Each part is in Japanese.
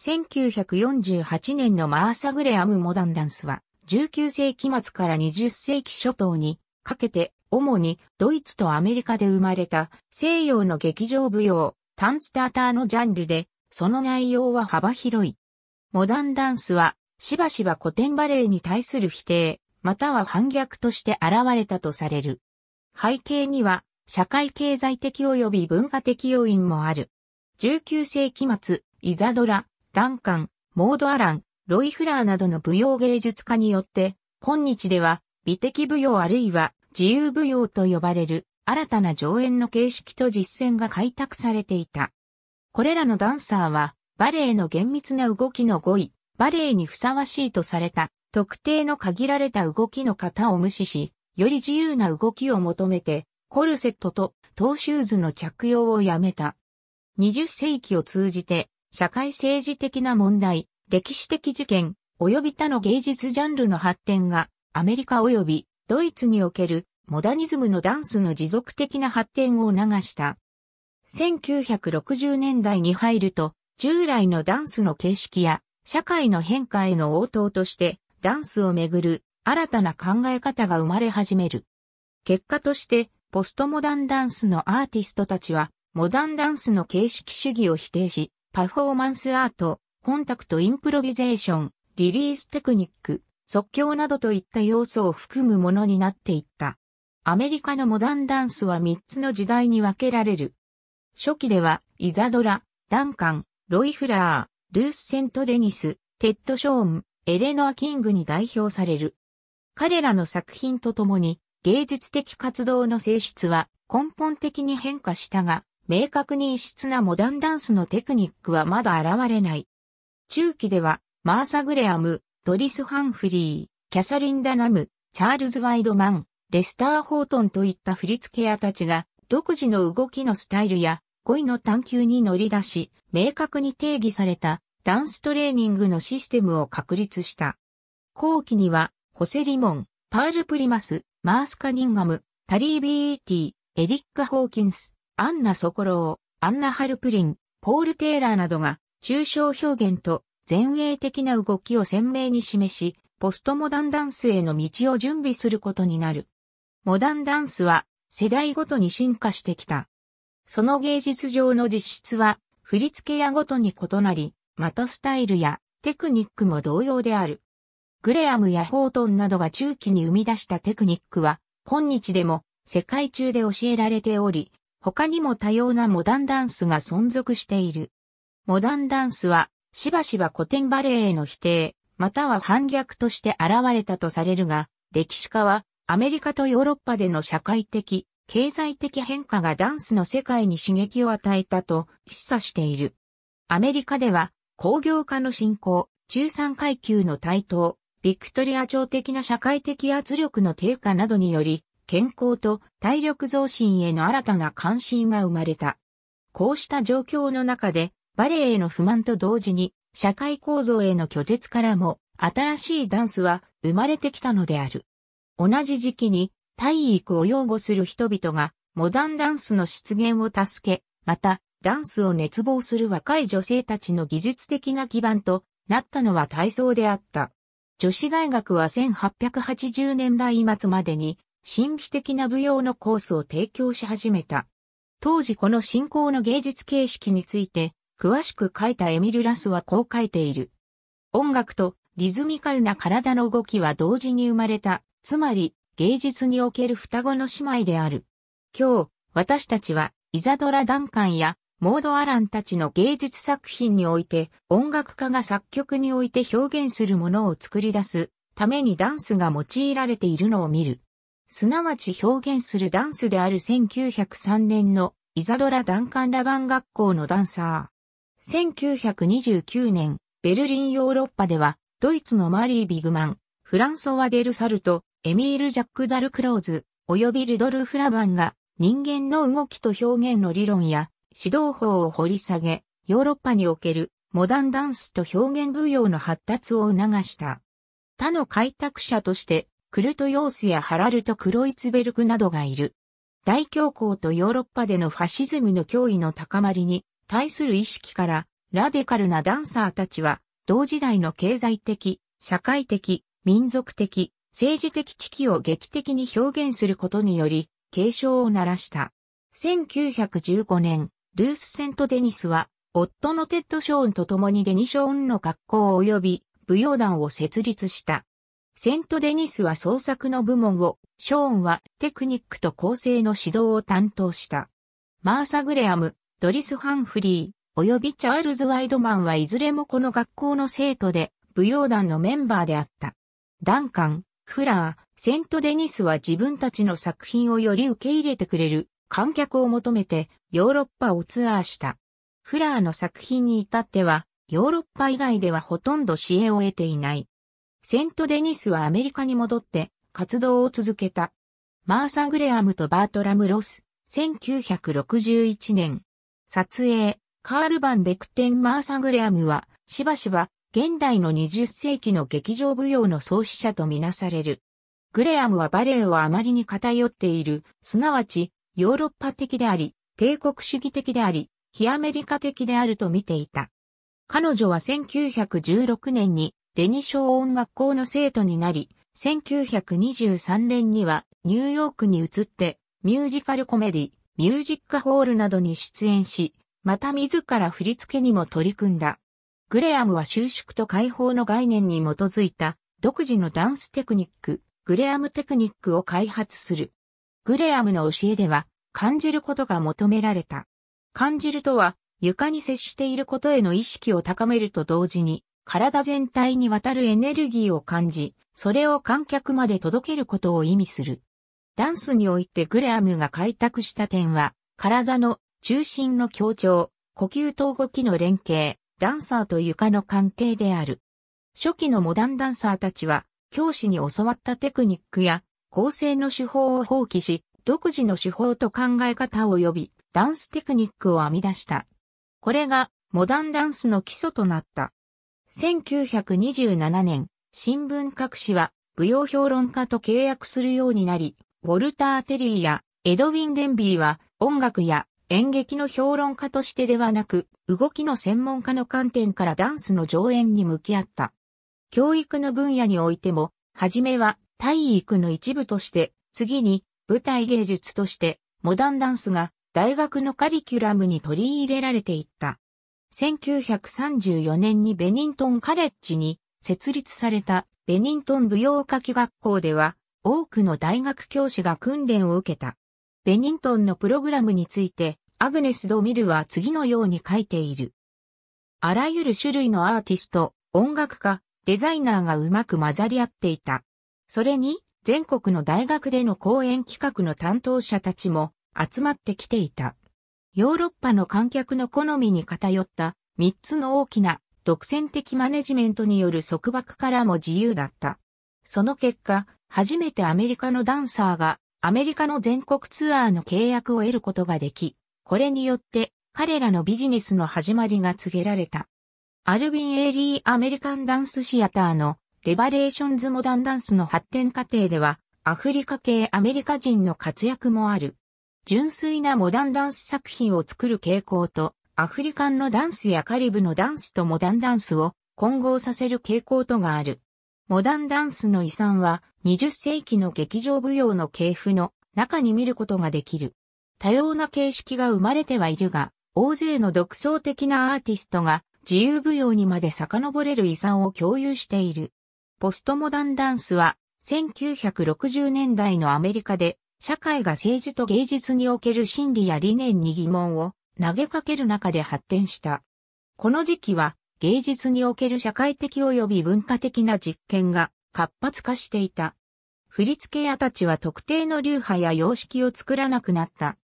1948年のマーサ・グレアム・モダンダンスは、19世紀末から20世紀初頭にかけて、主にドイツとアメリカで生まれた西洋の劇場舞踊、タンツターターのジャンルで、その内容は幅広い。モダンダンスは、しばしば古典バレエに対する否定、または反逆として現れたとされる。背景には、社会経済的及び文化的要因もある。19世紀末、イザドラ、ダンカン、モード・アラン、ロイ・フラーなどの舞踊芸術家によって、今日では美的舞踊あるいは自由舞踊と呼ばれる新たな上演の形式と実践が開拓されていた。これらのダンサーはバレエの厳密な動きの語彙、バレエにふさわしいとされた特定の限られた動きの型を無視し、より自由な動きを求めてコルセットとトーシューズの着用をやめた。20世紀を通じて社会政治的な問題、歴史的事件、及び他の芸術ジャンルの発展が、アメリカ及びドイツにおけるモダニズムのダンスの持続的な発展を促した。1960年代に入ると、従来のダンスの形式や社会の変化への応答として、ダンスをめぐる新たな考え方が生まれ始める。結果として、ポストモダンダンスのアーティストたちは、モダンダンスの形式主義を否定し、パフォーマンスアート、コンタクトインプロビゼーション、リリーステクニック、即興などといった要素を含むものになっていった。アメリカのモダンダンスは3つの時代に分けられる。初期では、イザドラ、ダンカン、ロイ・フラー、ルース・セント・デニス、テッド・ショーン、エレノア・キングに代表される。彼らの作品とともに、芸術的活動の性質は根本的に変化したが、明確に異質なモダンダンスのテクニックはまだ現れない。中期では、マーサ・グレアム、ドリス・ハンフリー、キャサリン・ダナム、チャールズ・ワイドマン、レスター・ホートンといった振付屋たちが、独自の動きのスタイルや、恋の探求に乗り出し、明確に定義されたダンストレーニングのシステムを確立した。後期には、ホセ・リモン、パール・プリマス、マース・カニンガム、タリー・ビーティ、エリック・ホーキンス、アンナ・ソコロー、アンナ・ハルプリン、ポール・テイラーなどが、抽象表現と前衛的な動きを鮮明に示し、ポストモダンダンスへの道を準備することになる。モダンダンスは、世代ごとに進化してきた。その芸術上の実質は、振付屋ごとに異なり、またスタイルやテクニックも同様である。グレアムやホートンなどが中期に生み出したテクニックは、今日でも世界中で教えられており、他にも多様なモダンダンスが存続している。モダンダンスは、しばしば古典バレエへの否定、または反逆として現れたとされるが、歴史家は、アメリカとヨーロッパでの社会的、経済的変化がダンスの世界に刺激を与えたと示唆している。アメリカでは工業化の進行、中産階級の台頭、ビクトリア朝的な社会的圧力の低下などにより健康と体力増進への新たな関心が生まれた。こうした状況の中で、バレエへの不満と同時に、社会構造への拒絶からも、新しいダンスは生まれてきたのである。同じ時期に、体育を擁護する人々が、モダンダンスの出現を助け、また、ダンスを熱望する若い女性たちの技術的な基盤となったのは体操であった。女子大学は1880年代末までに神秘的な舞踊のコースを提供し始めた。当時この信仰の芸術形式について、詳しく書いたエミル・ラスはこう書いている。音楽とリズミカルな体の動きは同時に生まれた、つまり芸術における双子の姉妹である。今日、私たちはイザドラ・ダンカンやモード・アランたちの芸術作品において音楽家が作曲において表現するものを作り出すためにダンスが用いられているのを見る。すなわち表現するダンスである1903年のイザドラ・ダンカン・ラバン学校のダンサー。1929年、ベルリンヨーロッパでは、ドイツのマリー・ビグマン、フランソワ・デル・サルト、エミール・ジャック・ダル・クローズ、及びルドルフ・ラバンが人間の動きと表現の理論や指導法を掘り下げ、ヨーロッパにおけるモダンダンスと表現舞踊の発達を促した。他の開拓者としてクルトヨースやハラルト・クロイツベルクなどがいる。大恐慌とヨーロッパでのファシズムの脅威の高まりに対する意識から、ラデカルなダンサーたちは、同時代の経済的、社会的、民族的、政治的危機を劇的に表現することにより、警鐘を鳴らした。1915年、ルース・セント・デニスは、夫のテッド・ショーンと共にデニショーンの学校及び、舞踊団を設立した。セントデニスは創作の部門を、ショーンはテクニックと構成の指導を担当した。マーサ・グレアム、ドリス・ハンフリー、及びチャールズ・ワイドマンはいずれもこの学校の生徒で、舞踊団のメンバーであった。ダンカン、フラー、セント・デニスは自分たちの作品をより受け入れてくれる観客を求めてヨーロッパをツアーした。フラーの作品に至ってはヨーロッパ以外ではほとんど支援を得ていない。セントデニスはアメリカに戻って活動を続けた。マーサ・グレアムとバートラム・ロス、1961年。撮影、カール・バン・ベクテン・マーサ・グレアムは、しばしば、現代の20世紀の劇場舞踊の創始者とみなされる。グレアムはバレエをあまりに偏っている、すなわち、ヨーロッパ的であり、帝国主義的であり、非アメリカ的であると見ていた。彼女は1916年にデニショー音楽校の生徒になり、1923年にはニューヨークに移って、ミュージカルコメディ、ミュージックホールなどに出演し、また自ら振り付けにも取り組んだ。グレアムは収縮と解放の概念に基づいた独自のダンステクニック、グレアムテクニックを開発する。グレアムの教えでは感じることが求められた。感じるとは床に接していることへの意識を高めると同時に体全体にわたるエネルギーを感じ、それを観客まで届けることを意味する。ダンスにおいてグレアムが開拓した点は、体の中心の強調、呼吸と動きの連携、ダンサーと床の関係である。初期のモダンダンサーたちは、教師に教わったテクニックや構成の手法を放棄し、独自の手法と考え方を呼び、ダンステクニックを編み出した。これがモダンダンスの基礎となった。1927年、新聞各紙は舞踊評論家と契約するようになり、ウォルター・テリーやエドウィン・デンビーは音楽や演劇の評論家としてではなく、動きの専門家の観点からダンスの上演に向き合った。教育の分野においても、はじめは体育の一部として、次に舞台芸術として、モダンダンスが大学のカリキュラムに取り入れられていった。1934年にベニントンカレッジに設立されたベニントン舞踊家器学校では多くの大学教師が訓練を受けた。ベニントンのプログラムについてアグネス・ド・ミルは次のように書いている。あらゆる種類のアーティスト、音楽家、デザイナーがうまく混ざり合っていた。それに全国の大学での講演企画の担当者たちも集まってきていた。ヨーロッパの観客の好みに偏った3つの大きな独占的マネジメントによる束縛からも自由だった。その結果、初めてアメリカのダンサーがアメリカの全国ツアーの契約を得ることができ、これによって彼らのビジネスの始まりが告げられた。アルビン・エイリー・アメリカン・ダンス・シアターのレバレーションズ・モダン・ダンスの発展過程では、アフリカ系アメリカ人の活躍もある。純粋なモダンダンス作品を作る傾向と、アフリカンのダンスやカリブのダンスとモダンダンスを混合させる傾向とがある。モダンダンスの遺産は20世紀の劇場舞踊の系譜の中に見ることができる。多様な形式が生まれてはいるが、大勢の独創的なアーティストが自由舞踊にまで遡れる遺産を共有している。ポストモダンダンスは1960年代のアメリカで社会が政治と芸術における真理や理念に疑問を投げかける中で発展した。この時期は芸術における社会的及び文化的な実験が活発化していた。振付屋たちは特定の流派や様式を作らなくなった。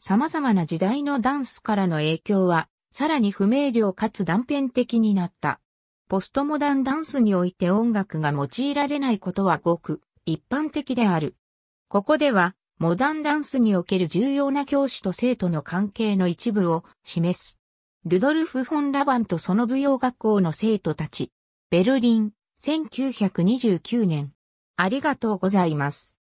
様々な時代のダンスからの影響は、さらに不明瞭かつ断片的になった。ポストモダンダンスにおいて音楽が用いられないことはごく一般的である。ここでは、モダンダンスにおける重要な教師と生徒の関係の一部を示す。ルドルフ・フォン・ラバンとその舞踊学校の生徒たち。ベルリン、1929年。ありがとうございます。